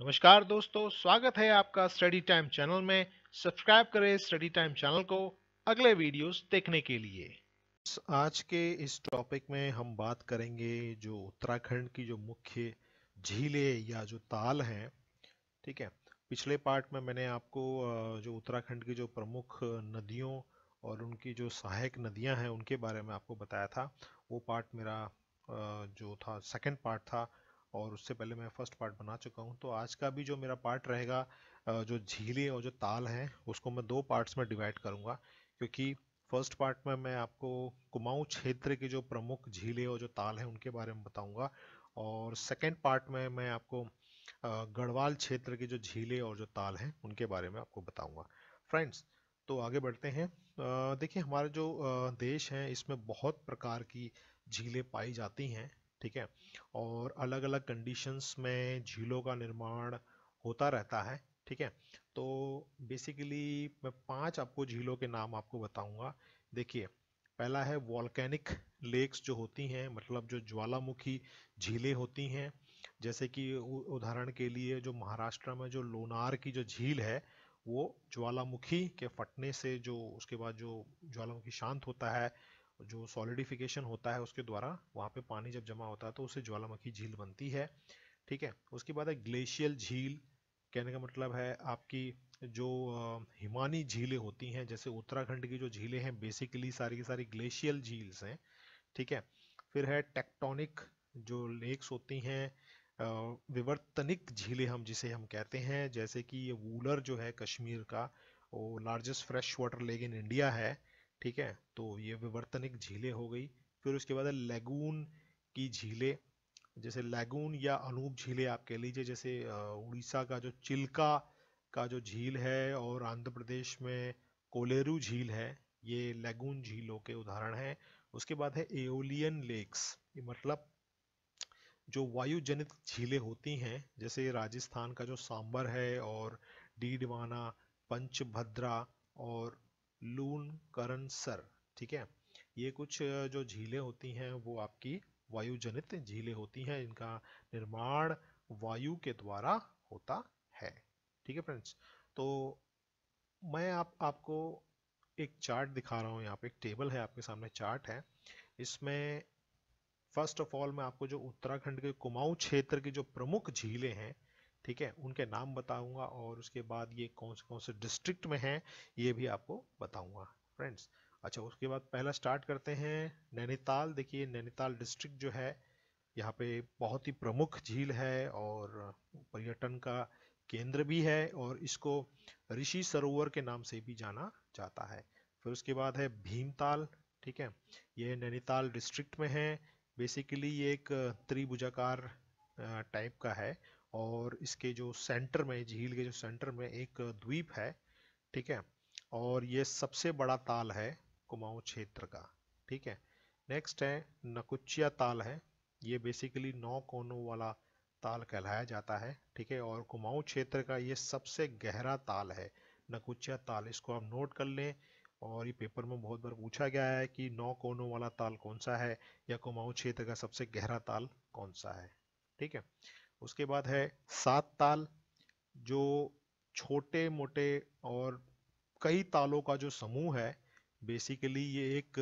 नमस्कार दोस्तों स्वागत है आपका स्टडी टाइम चैनल में सब्सक्राइब करें स्टडी टाइम चैनल को अगले वीडियोस देखने के लिए आज के इस टॉपिक में हम बात करेंगे जो उत्तराखंड की जो मुख्य झीले या जो ताल हैं ठीक है पिछले पार्ट में मैंने आपको जो उत्तराखंड की जो प्रमुख नदियों और उनकी जो सहायक नदियां हैं उनके बारे में आपको बताया था वो पार्ट मेरा जो था सेकंड पार्ट था और उससे पहले मैं फर्स्ट पार्ट बना चुका हूँ तो आज का भी जो मेरा पार्ट रहेगा जो झीलें और जो ताल हैं उसको मैं दो पार्ट्स में डिवाइड करूँगा क्योंकि फर्स्ट पार्ट में मैं आपको कुमाऊँ क्षेत्र की जो प्रमुख झीलें और जो ताल हैं उनके बारे में बताऊँगा और सेकेंड पार्ट में मैं आपको गढ़वाल क्षेत्र की जो झीलें और जो ताल हैं उनके बारे में आपको बताऊँगा फ्रेंड्स तो आगे बढ़ते हैं देखिए हमारे जो देश है इसमें बहुत प्रकार की झीलें पाई जाती हैं ठीक है और अलग अलग कंडीशंस में झीलों का निर्माण होता रहता है ठीक है तो बेसिकली मैं पांच आपको झीलों के नाम आपको बताऊंगा देखिए पहला है वॉल्केनिक लेक्स जो होती हैं मतलब जो ज्वालामुखी झीलें होती हैं जैसे कि उदाहरण के लिए जो महाराष्ट्र में जो लोनार की जो झील है वो ज्वालामुखी के फटने से जो उसके बाद जो ज्वालामुखी शांत होता है जो सॉलिडिफिकेशन होता है उसके द्वारा वहाँ पे पानी जब जमा होता है तो उससे ज्वालामुखी झील बनती है ठीक है उसके बाद है ग्लेशियल झील कहने का मतलब है आपकी जो हिमानी झीलें होती हैं जैसे उत्तराखंड की जो झीलें हैं बेसिकली सारी की सारी ग्लेशियल झील्स हैं ठीक है फिर है टेक्टोनिक जो लेक्स होती हैं विवर्तनिक झीलें हम जिसे हम कहते हैं जैसे कि ये वूलर जो है कश्मीर का वो largest fresh water lake in India है ठीक है तो ये विवर्तनिक झीलें हो गई फिर उसके बाद लैगून की झीलें जैसे लैगून या अनूप झीलें आप कह लीजिए जैसे उड़ीसा का जो चिल्का का जो झील है और आंध्र प्रदेश में कोलेरू झील है ये लैगून झीलों के उदाहरण हैं उसके बाद है एओलियन लेक्स ये मतलब जो वायुजनित झीलें होती हैं जैसे राजस्थान का जो सांबर है और डीडवाना पंचभद्रा और लून सर ठीक है ये कुछ जो झीलें होती हैं वो आपकी वायु जनित झीलें होती हैं इनका निर्माण वायु के द्वारा होता है ठीक है फ्रेंड्स तो मैं आप आपको एक चार्ट दिखा रहा हूँ यहाँ पे एक टेबल है आपके सामने चार्ट है इसमें फर्स्ट ऑफ ऑल मैं आपको जो उत्तराखंड के कुमाऊं क्षेत्र की जो प्रमुख झीलें हैं ठीक है उनके नाम बताऊंगा और उसके बाद ये कौन से कौन से डिस्ट्रिक्ट में हैं ये भी आपको बताऊंगा फ्रेंड्स अच्छा उसके बाद पहला स्टार्ट करते हैं नैनीताल देखिए नैनीताल डिस्ट्रिक्ट जो है यहाँ पे बहुत ही प्रमुख झील है और पर्यटन का केंद्र भी है और इसको ऋषि सरोवर के नाम से भी जाना जाता है फिर उसके बाद है भीमताल ठीक है ये नैनीताल डिस्ट्रिक्ट में है बेसिकली ये एक त्रिभुजाकार टाइप का है और इसके जो सेंटर में झील के जो सेंटर में एक द्वीप है ठीक है और ये सबसे बड़ा ताल है कुमाऊं क्षेत्र का ठीक है नेक्स्ट है नकुचिया ताल है ये बेसिकली नौ कोनों वाला ताल कहलाया जाता है ठीक है और कुमाऊं क्षेत्र का ये सबसे गहरा ताल है नकुचिया ताल इसको आप नोट कर लें और ये पेपर में बहुत बार पूछा गया है कि नौ कोनों वाला ताल कौन सा है या कुमाऊं क्षेत्र का सबसे गहरा ताल कौन सा है ठीक है उसके बाद है सात ताल जो छोटे मोटे और कई तालों का जो समूह है बेसिकली ये एक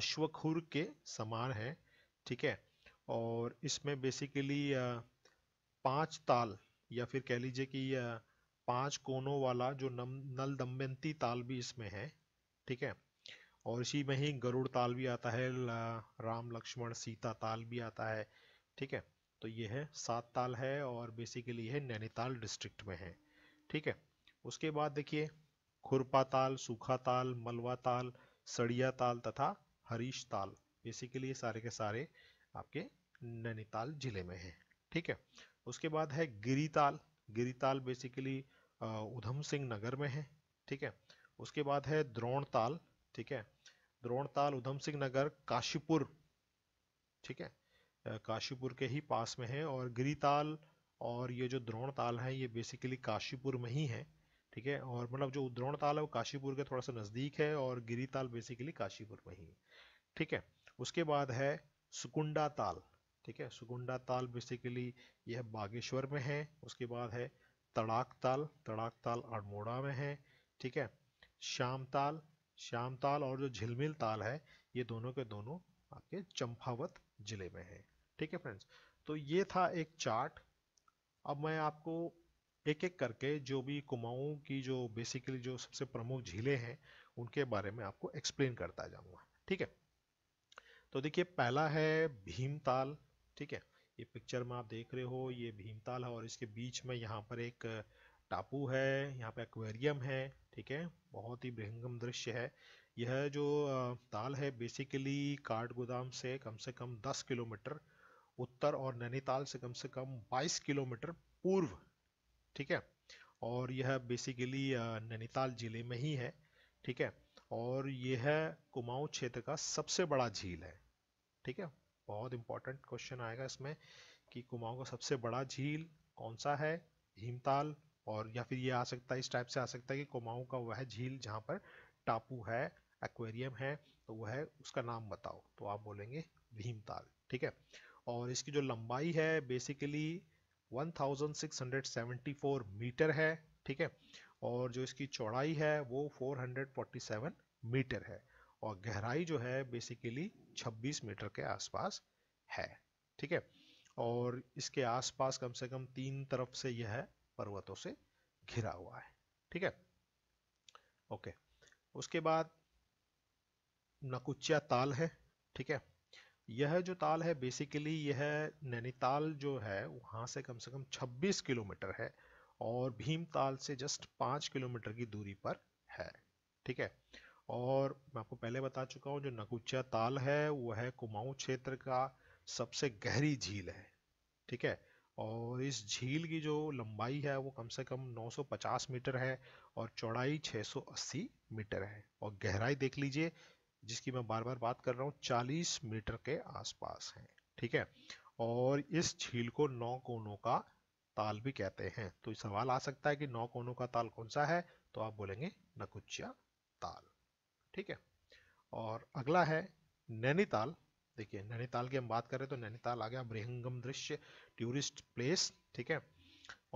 अश्वखुर के समान है ठीक है और इसमें बेसिकली पांच ताल या फिर कह लीजिए कि पांच कोनों वाला जो नम नल दमयंती ताल भी इसमें है ठीक है और इसी में ही गरुड़ ताल भी आता है राम लक्ष्मण सीता ताल भी आता है ठीक है तो ये है सात ताल है और बेसिकली है नैनीताल डिस्ट्रिक्ट में है ठीक है उसके बाद देखिए खुरपा ताल सूखा ताल मलवा ताल सड़िया ताल तथा हरीश ताल बेसिकली ये सारे के सारे आपके नैनीताल जिले में है ठीक है उसके बाद है गिरीताल गिरीताल बेसिकली उधम सिंह नगर में है ठीक है उसके बाद है द्रोण ताल ठीक है द्रोण ताल उधम सिंह नगर काशीपुर ठीक है काशीपुर के ही पास में है और गिरिताल और ये जो द्रोण ताल है ये बेसिकली काशीपुर में ही है ठीक है और मतलब जो द्रोण ताल है वो काशीपुर के थोड़ा सा नज़दीक है और गिरिताल बेसिकली काशीपुर में ही है ठीक है उसके बाद है सुकुंडा ताल ठीक है सुकुंडा ताल बेसिकली यह बागेश्वर में है उसके बाद है तड़ाक ताल तड़ाक ताल अड़मोड़ा में है ठीक है श्याम ताल श्याम ताल और जो झिलमिल ताल है ये दोनों के दोनों आपके चंपावत जिले में है ठीक है फ्रेंड्स तो ये था एक चार्ट अब मैं आपको एक एक करके जो भी कुमाऊं की जो बेसिकली जो सबसे प्रमुख झीलें हैं उनके बारे में आपको एक्सप्लेन करता जाऊंगा ठीक है तो देखिए पहला है भीमताल ठीक है ये पिक्चर में आप देख रहे हो ये भीमताल है और इसके बीच में यहाँ पर एक टापू है यहाँ पे एक्वेरियम है ठीक है बहुत ही बृहंगम दृश्य है यह जो ताल है बेसिकली काठ गोदाम से कम से कम दस किलोमीटर उत्तर और नैनीताल से कम से कम 22 किलोमीटर पूर्व ठीक है और यह बेसिकली नैनीताल जिले में ही है ठीक है और यह कुमाऊं क्षेत्र का सबसे बड़ा झील है ठीक है बहुत इंपॉर्टेंट क्वेश्चन आएगा इसमें कि कुमाऊं का सबसे बड़ा झील कौन सा है भीमताल और या फिर ये आ सकता है इस टाइप से आ सकता है कि कुमाऊं का वह झील जहाँ पर टापू है एक्वेरियम है तो वह उसका नाम बताओ तो आप बोलेंगे भीमताल ठीक है और इसकी जो लंबाई है बेसिकली 1674 मीटर है ठीक है और जो इसकी चौड़ाई है वो 447 मीटर है और गहराई जो है बेसिकली 26 मीटर के आसपास है ठीक है और इसके आसपास कम से कम तीन तरफ से यह पर्वतों से घिरा हुआ है ठीक है ओके उसके बाद नकुचिया ताल है ठीक है यह जो ताल है बेसिकली यह नैनीताल जो है वहाँ से कम से कम 26 किलोमीटर है और भीम ताल से जस्ट 5 किलोमीटर की दूरी पर है ठीक है और मैं आपको पहले बता चुका हूँ जो नकुचा ताल है वह है कुमाऊँ क्षेत्र का सबसे गहरी झील है ठीक है और इस झील की जो लंबाई है वो कम से कम 950 मीटर है और चौड़ाई 680 मीटर है और गहराई देख लीजिए जिसकी मैं बार बार बात कर रहा हूँ 40 मीटर के आसपास है ठीक है और इस झील को नौ कोनों का ताल भी कहते हैं तो सवाल आ सकता है कि नौ कोनों का ताल कौन सा है तो आप बोलेंगे नकुचिया ताल ठीक है और अगला है नैनीताल देखिए नैनीताल की हम बात करें तो नैनीताल आ गया बृहंगम दृश्य टूरिस्ट प्लेस ठीक है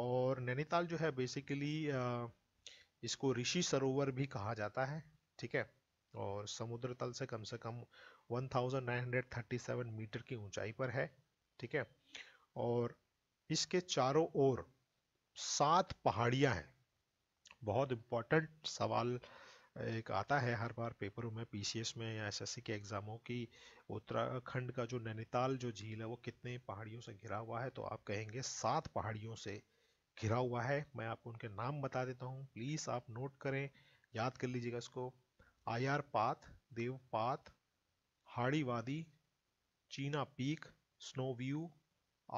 और नैनीताल जो है बेसिकली इसको ऋषि सरोवर भी कहा जाता है ठीक है और समुद्र तल से कम से कम 1937 मीटर की ऊंचाई पर है ठीक है और इसके चारों ओर सात पहाड़ियां हैं बहुत इम्पोर्टेंट सवाल एक आता है हर बार पेपरों में पीसीएस में या एसएससी के एग्ज़ामों की उत्तराखंड का जो नैनीताल जो झील है वो कितने पहाड़ियों से घिरा हुआ है तो आप कहेंगे सात पहाड़ियों से घिरा हुआ है मैं आपको उनके नाम बता देता हूँ प्लीज़ आप नोट करें याद कर लीजिएगा इसको आयार पाथ देव पाथ हाड़ी वादी चीना पीक स्नो व्यू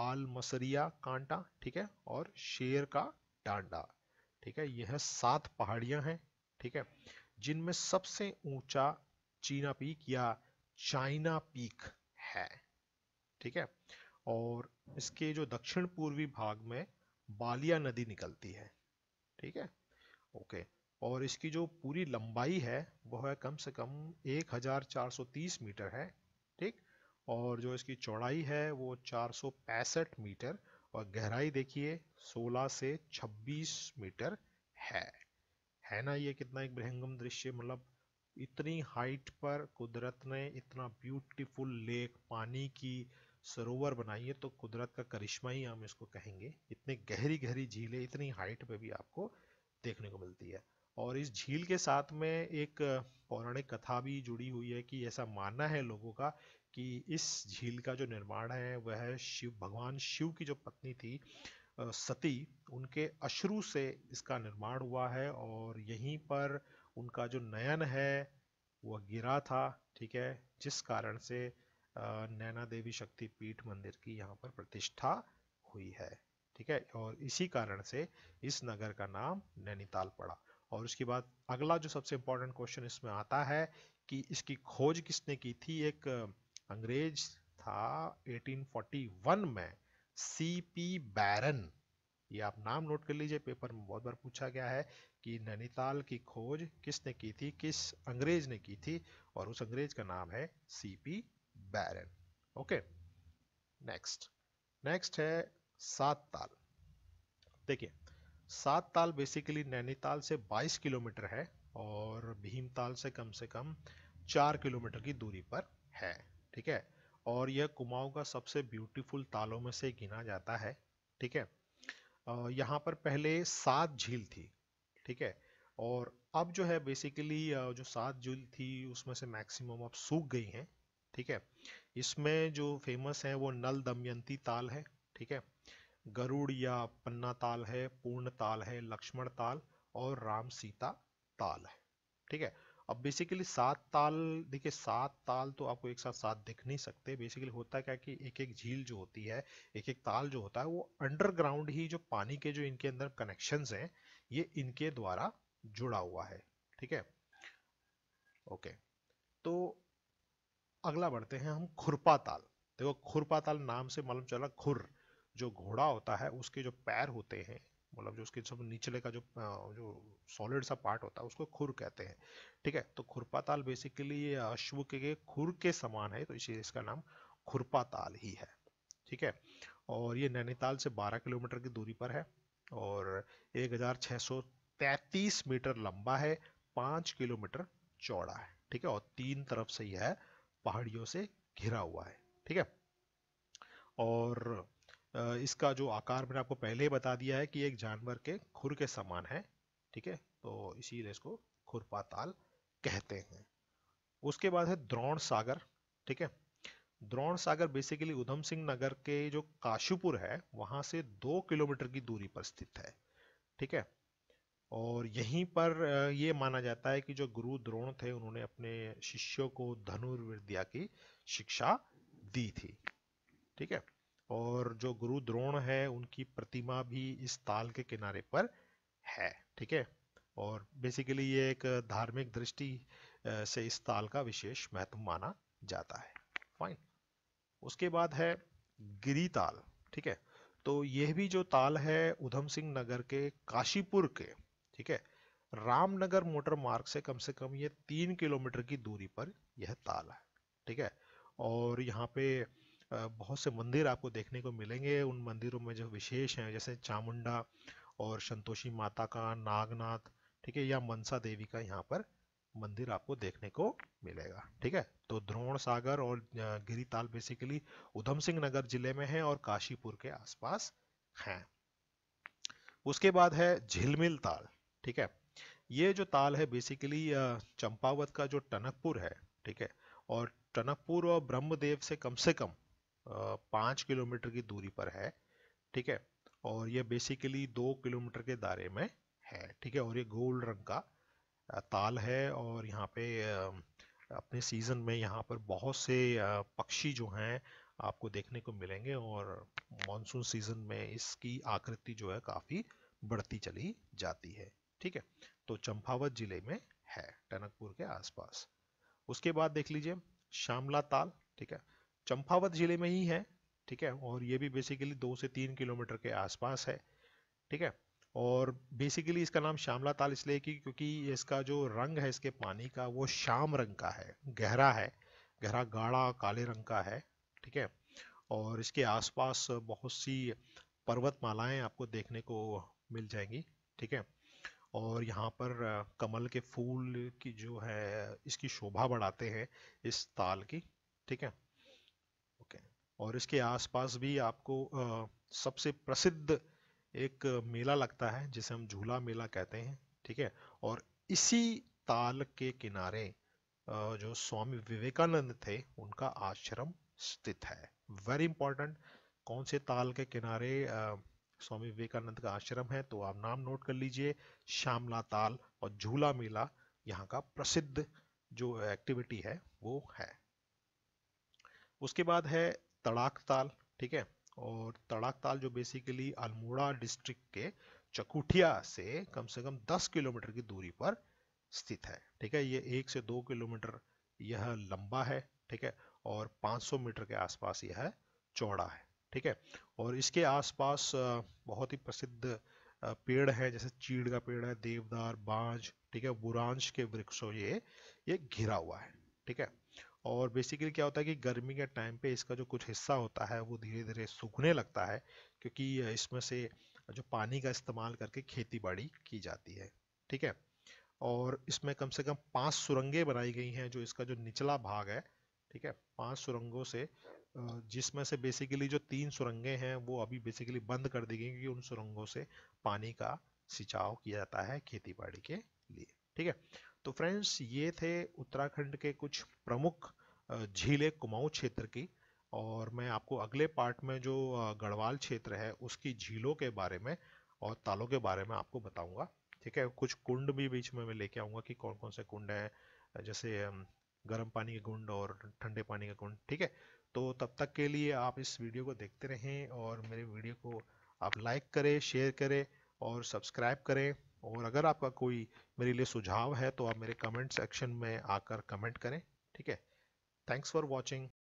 आल मसरिया कांटा ठीक है और शेर का डांडा ठीक है यह सात पहाड़ियां हैं ठीक है जिनमें सबसे ऊंचा चीना पीक या चाइना पीक है ठीक है और इसके जो दक्षिण पूर्वी भाग में बालिया नदी निकलती है ठीक है ओके और इसकी जो पूरी लंबाई है वह है कम से कम 1430 मीटर है ठीक और जो इसकी चौड़ाई है वो चार मीटर और गहराई देखिए 16 से 26 मीटर है है ना ये कितना एक बृहंगम दृश्य मतलब इतनी हाइट पर कुदरत ने इतना ब्यूटीफुल लेक पानी की सरोवर बनाई है तो कुदरत का करिश्मा ही हम इसको कहेंगे इतनी गहरी गहरी झीलें इतनी हाइट पे भी आपको देखने को मिलती है और इस झील के साथ में एक पौराणिक कथा भी जुड़ी हुई है कि ऐसा मानना है लोगों का कि इस झील का जो निर्माण है वह शिव भगवान शिव की जो पत्नी थी सती उनके अश्रु से इसका निर्माण हुआ है और यहीं पर उनका जो नयन है वह गिरा था ठीक है जिस कारण से नैना देवी शक्ति पीठ मंदिर की यहाँ पर प्रतिष्ठा हुई है ठीक है और इसी कारण से इस नगर का नाम नैनीताल पड़ा और उसके बाद अगला जो सबसे इम्पोर्टेंट क्वेश्चन इसमें आता है कि इसकी खोज किसने की थी एक अंग्रेज था 1841 में सी पी बैरन ये आप नाम नोट कर लीजिए पेपर में बहुत बार पूछा गया है कि नैनीताल की खोज किसने की थी किस अंग्रेज ने की थी और उस अंग्रेज का नाम है C P Barron okay next next है सात ताल देखिए सात ताल बेसिकली नैनीताल से 22 किलोमीटर है और भीमताल से कम से कम चार किलोमीटर की दूरी पर है ठीक है और यह कुमाऊं का सबसे ब्यूटीफुल तालों में से गिना जाता है ठीक है यहाँ पर पहले सात झील थी ठीक है और अब जो है बेसिकली जो सात झील थी उसमें से मैक्सिमम अब सूख गई हैं ठीक है इसमें जो फेमस है वो नल दमयंती ताल है ठीक है गरुड़ या पन्ना ताल है पूर्ण ताल है लक्ष्मण ताल और राम सीता ताल है ठीक है अब बेसिकली सात ताल देखिए सात ताल तो आपको एक साथ साथ दिख नहीं सकते बेसिकली होता है क्या कि एक एक झील जो होती है एक एक ताल जो होता है वो अंडरग्राउंड ही जो पानी के जो इनके अंदर कनेक्शंस हैं ये इनके द्वारा जुड़ा हुआ है ठीक है ओके तो अगला बढ़ते हैं हम खुरपा ताल देखो खुरपा ताल नाम से मालूम चला खुर जो घोड़ा होता है उसके जो पैर होते हैं मतलब जो उसके सब निचले का जो जो सॉलिड सा पार्ट होता है उसको खुर कहते हैं ठीक है तो खुरपाताल बेसिकली ये अश्व के खुर के समान है तो इसी इसका नाम खुरपाताल ही है ठीक है और ये नैनीताल से 12 किलोमीटर की दूरी पर है और 1633 मीटर लंबा है 5 किलोमीटर चौड़ा है ठीक है और तीन तरफ से यह पहाड़ियों से घिरा हुआ है ठीक है और इसका जो आकार मैंने आपको पहले ही बता दिया है कि एक जानवर के खुर के समान है ठीक है तो इसीलिए इसको खुरपाताल कहते हैं उसके बाद है द्रोण सागर ठीक है द्रोण सागर बेसिकली उधम सिंह नगर के जो काशीपुर है वहां से दो किलोमीटर की दूरी पर स्थित है ठीक है और यहीं पर ये माना जाता है कि जो गुरु द्रोण थे उन्होंने अपने शिष्यों को धनुर्विद्या की शिक्षा दी थी ठीक है और जो गुरु द्रोण है उनकी प्रतिमा भी इस ताल के किनारे पर है ठीक है और बेसिकली ये एक धार्मिक दृष्टि से इस ताल का विशेष महत्व माना जाता है फाइन उसके बाद है गिरी ताल ठीक है तो यह भी जो ताल है उधम सिंह नगर के काशीपुर के ठीक है रामनगर मोटर मार्ग से कम से कम ये तीन किलोमीटर की दूरी पर यह ताल है ठीक है और यहाँ पे बहुत से मंदिर आपको देखने को मिलेंगे उन मंदिरों में जो विशेष हैं जैसे चामुंडा और संतोषी माता का नागनाथ ठीक है या मनसा देवी का यहाँ पर मंदिर आपको देखने को मिलेगा ठीक है तो द्रोण सागर और गिरिताल बेसिकली उधम सिंह नगर जिले में है और काशीपुर के आसपास हैं उसके बाद है झिलमिल ताल ठीक है ये जो ताल है बेसिकली चंपावत का जो टनकपुर है ठीक है और टनकपुर और ब्रह्मदेव से कम से कम पाँच किलोमीटर की दूरी पर है ठीक है और ये बेसिकली दो किलोमीटर के दायरे में है ठीक है और ये गोल्ड रंग का ताल है और यहाँ पे अपने सीज़न में यहाँ पर बहुत से पक्षी जो हैं आपको देखने को मिलेंगे और मानसून सीज़न में इसकी आकृति जो है काफ़ी बढ़ती चली जाती है ठीक है तो चंपावत ज़िले में है टनकपुर के आसपास उसके बाद देख लीजिए शामला ताल ठीक है चंपावत जिले में ही है ठीक है और ये भी बेसिकली दो से तीन किलोमीटर के आसपास है ठीक है और बेसिकली इसका नाम श्यामला ताल इसलिए कि क्योंकि इसका जो रंग है इसके पानी का वो श्याम रंग का है गहरा है गहरा गाढ़ा काले रंग का है ठीक है और इसके आसपास बहुत सी पर्वतमालाएं आपको देखने को मिल जाएंगी ठीक है और यहाँ पर कमल के फूल की जो है इसकी शोभा बढ़ाते हैं इस ताल की ठीक है और इसके आसपास भी आपको सबसे प्रसिद्ध एक मेला लगता है जिसे हम झूला मेला कहते हैं ठीक है और इसी ताल के किनारे जो स्वामी विवेकानंद थे उनका आश्रम स्थित है वेरी इंपॉर्टेंट कौन से ताल के किनारे स्वामी विवेकानंद का आश्रम है तो आप नाम नोट कर लीजिए श्यामला ताल और झूला मेला यहाँ का प्रसिद्ध जो एक्टिविटी है वो है उसके बाद है तड़ाक ताल ठीक है और तड़ाक ताल जो बेसिकली अल्मोड़ा डिस्ट्रिक्ट के चकुठिया से कम से कम 10 किलोमीटर की दूरी पर स्थित है ठीक है ये एक से दो किलोमीटर यह लंबा है ठीक है और 500 मीटर के आसपास यह चौड़ा है ठीक है और इसके आसपास बहुत ही प्रसिद्ध पेड़ है जैसे चीड़ का पेड़ है देवदार बांझ ठीक है बुरांश के वृक्षों ये ये घिरा हुआ है ठीक है और बेसिकली क्या होता है कि गर्मी के टाइम पे इसका जो कुछ हिस्सा होता है वो धीरे धीरे सूखने लगता है क्योंकि इसमें से जो पानी का इस्तेमाल करके खेती बाड़ी की जाती है ठीक है और इसमें कम से कम पांच सुरंगें बनाई गई हैं जो इसका जो निचला भाग है ठीक है पांच सुरंगों से जिसमें से बेसिकली जो तीन सुरंगें हैं वो अभी बेसिकली बंद कर दी गई क्योंकि उन सुरंगों से पानी का सिंचाव किया जाता है खेती बाड़ी के लिए ठीक है तो फ्रेंड्स ये थे उत्तराखंड के कुछ प्रमुख झीलें कुमाऊं क्षेत्र की और मैं आपको अगले पार्ट में जो गढ़वाल क्षेत्र है उसकी झीलों के बारे में और तालों के बारे में आपको बताऊंगा ठीक है कुछ कुंड भी बीच में मैं लेके आऊँगा कि कौन कौन से कुंड हैं जैसे गर्म पानी के कुंड और ठंडे पानी के कुंड ठीक है तो तब तक के लिए आप इस वीडियो को देखते रहें और मेरे वीडियो को आप लाइक करें शेयर करें और सब्सक्राइब करें और अगर आपका कोई मेरे लिए सुझाव है तो आप मेरे कमेंट सेक्शन में आकर कमेंट करें ठीक है थैंक्स फॉर वॉचिंग